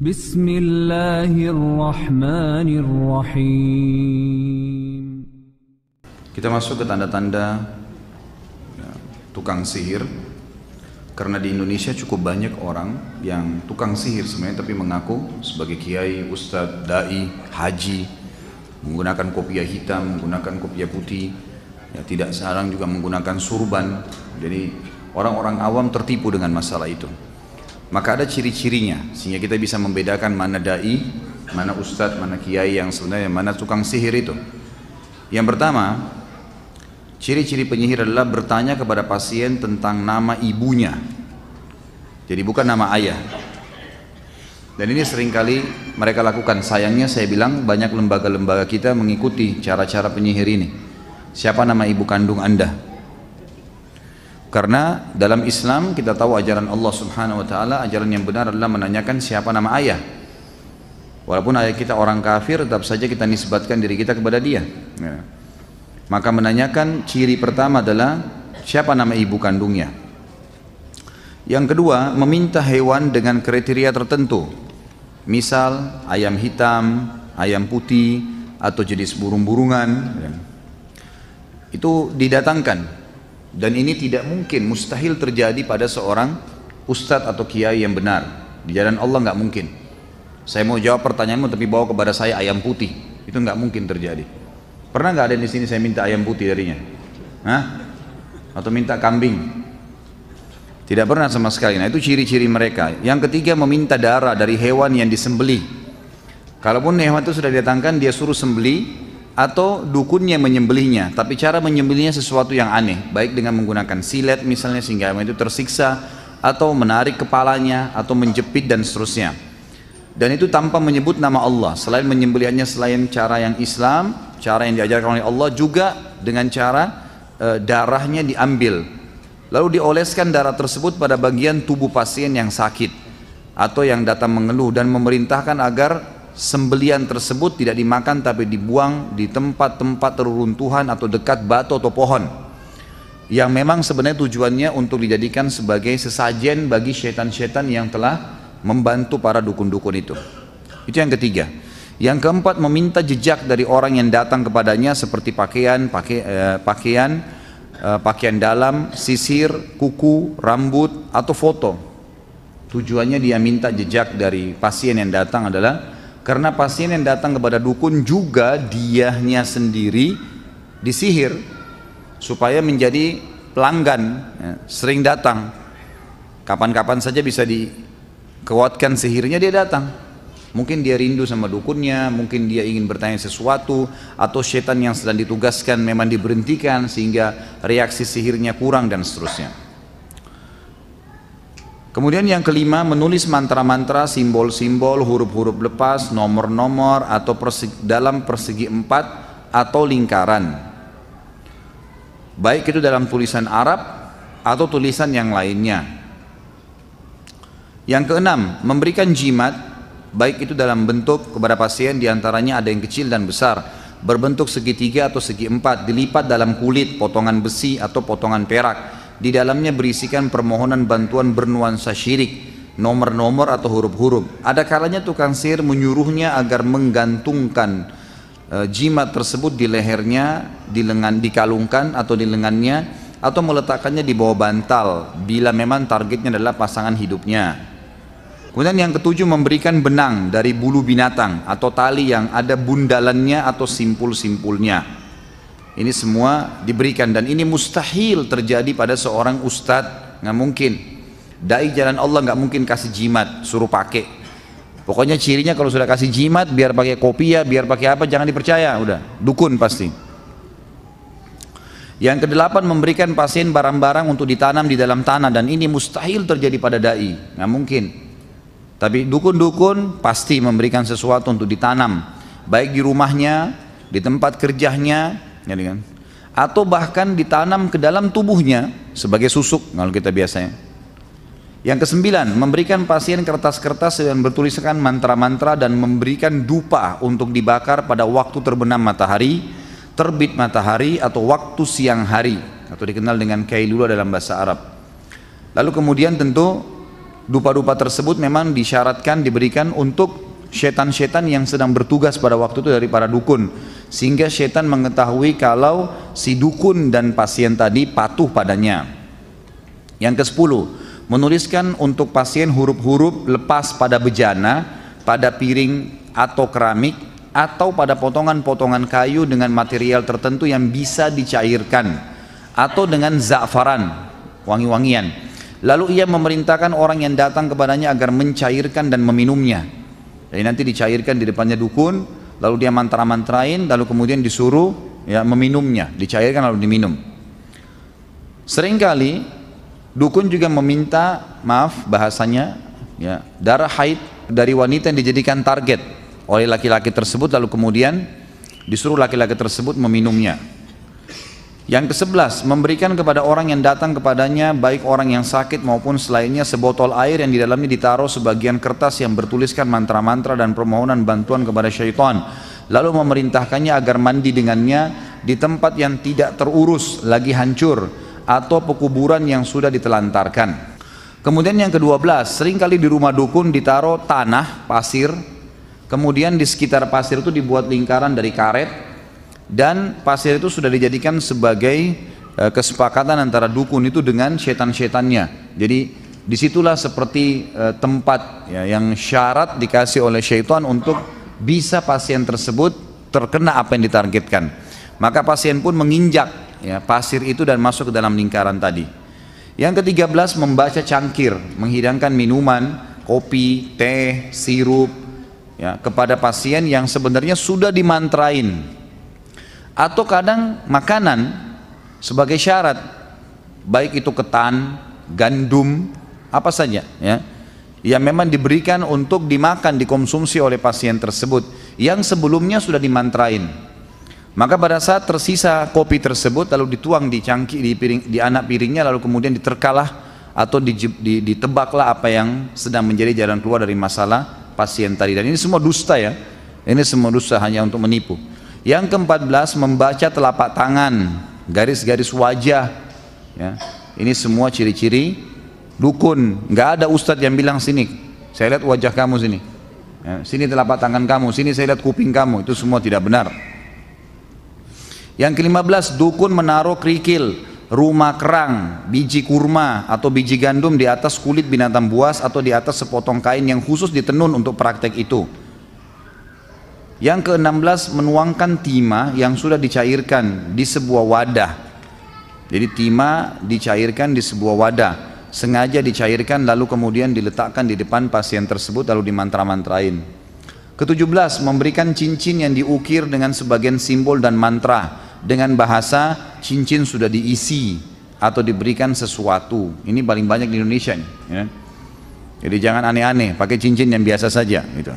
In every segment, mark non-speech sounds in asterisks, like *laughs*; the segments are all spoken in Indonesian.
Bismillahirrahmanirrahim. Kita masuk ke tanda-tanda ya, tukang sihir. Karena di Indonesia cukup banyak orang yang tukang sihir sebenarnya tapi mengaku sebagai kiai, ustadz, dai, haji, menggunakan kopiah hitam, menggunakan kopiah putih, ya tidak sekarang juga menggunakan surban. Jadi orang-orang awam tertipu dengan masalah itu maka ada ciri-cirinya sehingga kita bisa membedakan mana dai, mana ustadz, mana kiai yang sebenarnya mana tukang sihir itu. Yang pertama, ciri-ciri penyihir adalah bertanya kepada pasien tentang nama ibunya. Jadi bukan nama ayah. Dan ini seringkali mereka lakukan. Sayangnya saya bilang banyak lembaga-lembaga kita mengikuti cara-cara penyihir ini. Siapa nama ibu kandung Anda? Karena dalam Islam kita tahu ajaran Allah Subhanahu wa taala, ajaran yang benar adalah menanyakan siapa nama ayah. Walaupun ayah kita orang kafir, tetap saja kita nisbatkan diri kita kepada dia. Ya. Maka menanyakan ciri pertama adalah siapa nama ibu kandungnya. Yang kedua, meminta hewan dengan kriteria tertentu. Misal ayam hitam, ayam putih, atau jenis burung-burungan. Ya. Itu didatangkan dan ini tidak mungkin, mustahil terjadi pada seorang ustadz atau kiai yang benar. Di jalan Allah nggak mungkin. Saya mau jawab pertanyaanmu tapi bawa kepada saya ayam putih. Itu nggak mungkin terjadi. Pernah nggak ada di sini saya minta ayam putih darinya? Hah? Atau minta kambing? Tidak pernah sama sekali. Nah itu ciri-ciri mereka. Yang ketiga meminta darah dari hewan yang disembeli, Kalaupun hewan itu sudah didatangkan, dia suruh sembeli atau dukunnya menyembelihnya tapi cara menyembelihnya sesuatu yang aneh baik dengan menggunakan silet misalnya sehingga hewan itu tersiksa atau menarik kepalanya atau menjepit dan seterusnya dan itu tanpa menyebut nama Allah selain menyembelihannya selain cara yang Islam cara yang diajarkan oleh Allah juga dengan cara e, darahnya diambil lalu dioleskan darah tersebut pada bagian tubuh pasien yang sakit atau yang datang mengeluh dan memerintahkan agar sembelian tersebut tidak dimakan tapi dibuang di tempat-tempat reruntuhan atau dekat batu atau pohon yang memang sebenarnya tujuannya untuk dijadikan sebagai sesajen bagi setan-setan yang telah membantu para dukun-dukun itu. Itu yang ketiga. Yang keempat meminta jejak dari orang yang datang kepadanya seperti pakaian, pakai, eh, pakaian, eh, pakaian dalam, sisir, kuku, rambut atau foto. Tujuannya dia minta jejak dari pasien yang datang adalah karena pasien yang datang kepada dukun juga dianya sendiri disihir supaya menjadi pelanggan ya, sering datang. Kapan-kapan saja bisa dikuatkan sihirnya dia datang. Mungkin dia rindu sama dukunnya, mungkin dia ingin bertanya sesuatu, atau setan yang sedang ditugaskan memang diberhentikan sehingga reaksi sihirnya kurang dan seterusnya. Kemudian yang kelima menulis mantra-mantra, simbol-simbol, huruf-huruf lepas, nomor-nomor atau persegi, dalam persegi empat atau lingkaran. Baik itu dalam tulisan Arab atau tulisan yang lainnya. Yang keenam, memberikan jimat baik itu dalam bentuk kepada pasien diantaranya ada yang kecil dan besar berbentuk segitiga atau segi empat dilipat dalam kulit potongan besi atau potongan perak di dalamnya berisikan permohonan bantuan bernuansa syirik, nomor-nomor atau huruf-huruf. Ada kalanya tukang sihir menyuruhnya agar menggantungkan e, jimat tersebut di lehernya, di lengan, dikalungkan atau di lengannya, atau meletakkannya di bawah bantal bila memang targetnya adalah pasangan hidupnya. Kemudian yang ketujuh memberikan benang dari bulu binatang atau tali yang ada bundalannya atau simpul-simpulnya. Ini semua diberikan dan ini mustahil terjadi pada seorang ustadz, nggak mungkin. Dai jalan Allah nggak mungkin kasih jimat, suruh pakai. Pokoknya cirinya kalau sudah kasih jimat, biar pakai kopiah, ya, biar pakai apa, jangan dipercaya, udah dukun pasti. Yang kedelapan memberikan pasien barang-barang untuk ditanam di dalam tanah dan ini mustahil terjadi pada dai, nggak mungkin. Tapi dukun-dukun pasti memberikan sesuatu untuk ditanam, baik di rumahnya, di tempat kerjanya, ya kan? atau bahkan ditanam ke dalam tubuhnya sebagai susuk kalau kita biasanya. Yang kesembilan, memberikan pasien kertas-kertas dan bertuliskan mantra-mantra dan memberikan dupa untuk dibakar pada waktu terbenam matahari, terbit matahari atau waktu siang hari atau dikenal dengan kailula dalam bahasa Arab. Lalu kemudian tentu dupa-dupa tersebut memang disyaratkan diberikan untuk setan-setan yang sedang bertugas pada waktu itu dari para dukun sehingga setan mengetahui kalau si dukun dan pasien tadi patuh padanya yang ke sepuluh menuliskan untuk pasien huruf-huruf lepas pada bejana pada piring atau keramik atau pada potongan-potongan kayu dengan material tertentu yang bisa dicairkan atau dengan za'faran wangi-wangian lalu ia memerintahkan orang yang datang kepadanya agar mencairkan dan meminumnya jadi nanti dicairkan di depannya dukun, lalu dia mantra-mantrain, lalu kemudian disuruh ya meminumnya, dicairkan lalu diminum. Seringkali dukun juga meminta, maaf bahasanya, ya, darah haid dari wanita yang dijadikan target oleh laki-laki tersebut lalu kemudian disuruh laki-laki tersebut meminumnya. Yang ke-11, memberikan kepada orang yang datang kepadanya, baik orang yang sakit maupun selainnya, sebotol air yang di dalamnya ditaruh sebagian kertas yang bertuliskan mantra-mantra dan permohonan bantuan kepada syaitan. Lalu memerintahkannya agar mandi dengannya di tempat yang tidak terurus, lagi hancur, atau pekuburan yang sudah ditelantarkan. Kemudian yang ke-12, seringkali di rumah dukun ditaruh tanah, pasir, kemudian di sekitar pasir itu dibuat lingkaran dari karet, dan pasir itu sudah dijadikan sebagai eh, kesepakatan antara dukun itu dengan setan-setannya. Jadi disitulah seperti eh, tempat ya, yang syarat dikasih oleh syaitan untuk bisa pasien tersebut terkena apa yang ditargetkan. Maka pasien pun menginjak ya, pasir itu dan masuk ke dalam lingkaran tadi. Yang ke-13 membaca cangkir, menghidangkan minuman, kopi, teh, sirup ya, kepada pasien yang sebenarnya sudah dimantrain atau kadang makanan sebagai syarat baik itu ketan, gandum, apa saja ya yang memang diberikan untuk dimakan dikonsumsi oleh pasien tersebut yang sebelumnya sudah dimantrain maka pada saat tersisa kopi tersebut lalu dituang di cangki di piring di anak piringnya lalu kemudian diterkalah atau ditebaklah apa yang sedang menjadi jalan keluar dari masalah pasien tadi dan ini semua dusta ya ini semua dusta hanya untuk menipu yang ke-14 membaca telapak tangan, garis-garis wajah. Ya. Ini semua ciri-ciri dukun. Gak ada ustadz yang bilang sini, saya lihat wajah kamu sini. Ya. Sini telapak tangan kamu, sini saya lihat kuping kamu. Itu semua tidak benar. Yang ke-15 dukun menaruh kerikil, rumah kerang, biji kurma atau biji gandum di atas kulit binatang buas atau di atas sepotong kain yang khusus ditenun untuk praktek itu. Yang ke-16 menuangkan timah yang sudah dicairkan di sebuah wadah. Jadi timah dicairkan di sebuah wadah, sengaja dicairkan lalu kemudian diletakkan di depan pasien tersebut lalu dimantra-mantrain. Ke-17 memberikan cincin yang diukir dengan sebagian simbol dan mantra dengan bahasa cincin sudah diisi atau diberikan sesuatu. Ini paling banyak di Indonesia. Ya. Jadi jangan aneh-aneh, pakai cincin yang biasa saja gitu.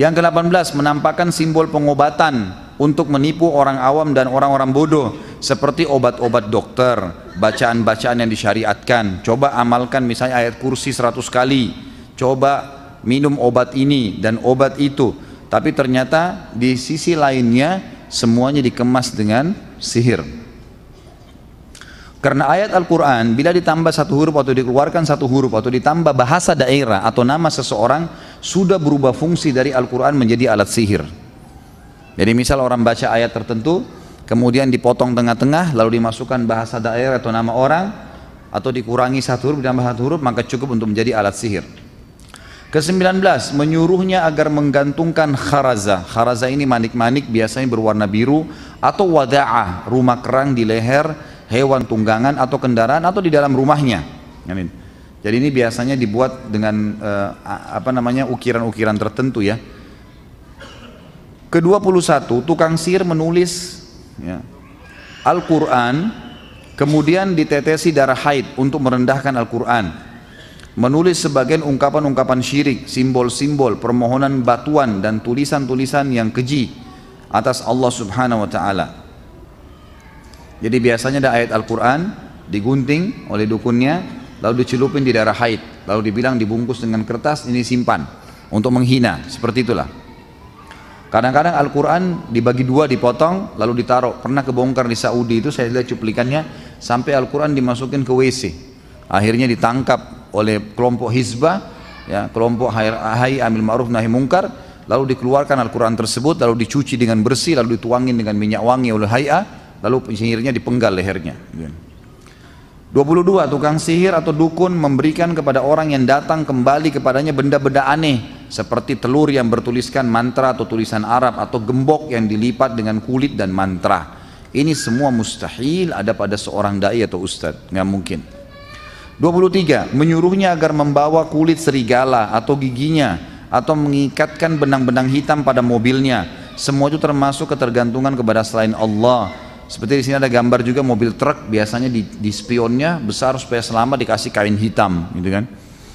Yang ke-18 menampakkan simbol pengobatan untuk menipu orang awam dan orang-orang bodoh seperti obat-obat dokter, bacaan-bacaan yang disyariatkan. Coba amalkan misalnya ayat kursi 100 kali. Coba minum obat ini dan obat itu. Tapi ternyata di sisi lainnya semuanya dikemas dengan sihir. Karena ayat Al-Quran bila ditambah satu huruf atau dikeluarkan satu huruf atau ditambah bahasa daerah atau nama seseorang sudah berubah fungsi dari Al-Quran menjadi alat sihir. Jadi misal orang baca ayat tertentu kemudian dipotong tengah-tengah lalu dimasukkan bahasa daerah atau nama orang atau dikurangi satu huruf ditambah satu huruf maka cukup untuk menjadi alat sihir. Kesembilan belas, menyuruhnya agar menggantungkan kharaza. Kharaza ini manik-manik biasanya berwarna biru atau wada'ah, rumah kerang di leher hewan tunggangan atau kendaraan atau di dalam rumahnya. Amin. Jadi ini biasanya dibuat dengan eh, apa namanya ukiran-ukiran tertentu ya. Kedua puluh satu tukang sir menulis ya, Al-Qur'an kemudian ditetesi darah haid untuk merendahkan Al-Qur'an. Menulis sebagian ungkapan-ungkapan syirik, simbol-simbol, permohonan batuan dan tulisan-tulisan yang keji atas Allah Subhanahu wa taala. Jadi biasanya ada ayat Al-Quran digunting oleh dukunnya, lalu dicelupin di darah haid, lalu dibilang dibungkus dengan kertas ini simpan untuk menghina, seperti itulah. Kadang-kadang Al-Quran dibagi dua dipotong lalu ditaruh. Pernah kebongkar di Saudi itu saya lihat cuplikannya sampai Al-Quran dimasukin ke WC. Akhirnya ditangkap oleh kelompok Hizbah, ya, kelompok Hai Amil Ma'ruf Nahi Mungkar. Lalu dikeluarkan Al-Quran tersebut lalu dicuci dengan bersih lalu dituangin dengan minyak wangi oleh Hai'ah, lalu penyihirnya dipenggal lehernya 22 tukang sihir atau dukun memberikan kepada orang yang datang kembali kepadanya benda-benda aneh seperti telur yang bertuliskan mantra atau tulisan Arab atau gembok yang dilipat dengan kulit dan mantra ini semua mustahil ada pada seorang dai atau ustad nggak mungkin 23 menyuruhnya agar membawa kulit serigala atau giginya atau mengikatkan benang-benang hitam pada mobilnya semua itu termasuk ketergantungan kepada selain Allah seperti di sini ada gambar juga mobil truk biasanya di, di spionnya besar supaya selama dikasih kain hitam gitu kan.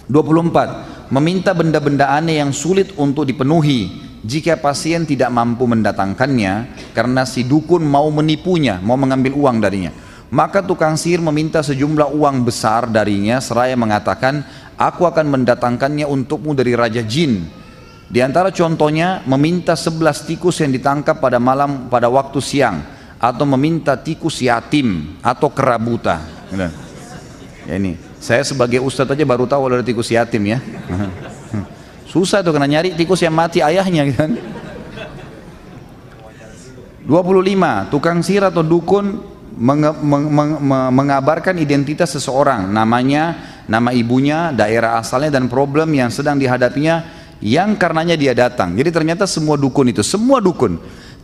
24. Meminta benda-benda aneh yang sulit untuk dipenuhi jika pasien tidak mampu mendatangkannya karena si dukun mau menipunya, mau mengambil uang darinya. Maka tukang sihir meminta sejumlah uang besar darinya seraya mengatakan, "Aku akan mendatangkannya untukmu dari raja jin." Di antara contohnya meminta sebelas tikus yang ditangkap pada malam pada waktu siang atau meminta tikus yatim atau kerabuta gitu. ya ini saya sebagai ustadz aja baru tahu ada tikus yatim ya *laughs* susah tuh kena nyari tikus yang mati ayahnya gitu kan 25 tukang sihir atau dukun meng, meng, meng, mengabarkan identitas seseorang namanya nama ibunya daerah asalnya dan problem yang sedang dihadapinya yang karenanya dia datang jadi ternyata semua dukun itu semua dukun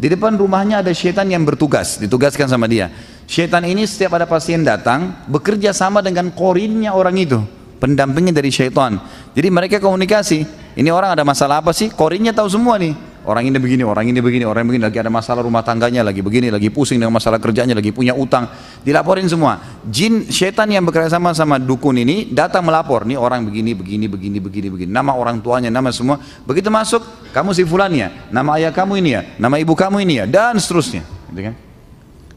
di depan rumahnya ada setan yang bertugas, ditugaskan sama dia. Setan ini setiap ada pasien datang, bekerja sama dengan korinnya orang itu, pendampingnya dari setan. Jadi mereka komunikasi, ini orang ada masalah apa sih? Korinnya tahu semua nih. Orang ini begini, orang ini begini, orang ini begini, lagi ada masalah rumah tangganya, lagi begini, lagi pusing dengan masalah kerjanya, lagi punya utang. Dilaporin semua. Jin setan yang bekerja sama sama dukun ini datang melapor, nih orang begini, begini, begini, begini, begini. Nama orang tuanya, nama semua. Begitu masuk, kamu si ya, nama ayah kamu ini ya, nama ibu kamu ini ya, dan seterusnya. Gitu kan?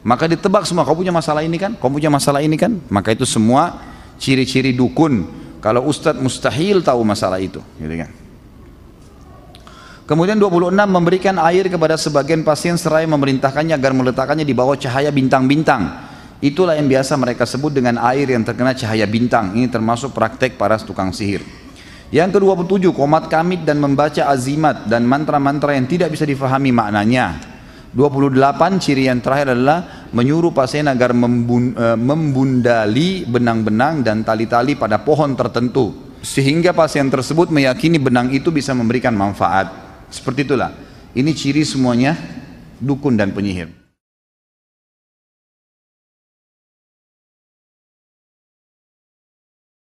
Maka ditebak semua, kau punya masalah ini kan, kau punya masalah ini kan. Maka itu semua ciri-ciri dukun. Kalau ustadz mustahil tahu masalah itu, gitu kan? Kemudian 26 memberikan air kepada sebagian pasien seraya memerintahkannya agar meletakkannya di bawah cahaya bintang-bintang. Itulah yang biasa mereka sebut dengan air yang terkena cahaya bintang. Ini termasuk praktek para tukang sihir. Yang ke-27, komat kamit dan membaca azimat dan mantra-mantra yang tidak bisa difahami maknanya. 28 ciri yang terakhir adalah menyuruh pasien agar membun, eh, membundali benang-benang dan tali-tali pada pohon tertentu sehingga pasien tersebut meyakini benang itu bisa memberikan manfaat. Seperti itulah. Ini ciri semuanya dukun dan penyihir.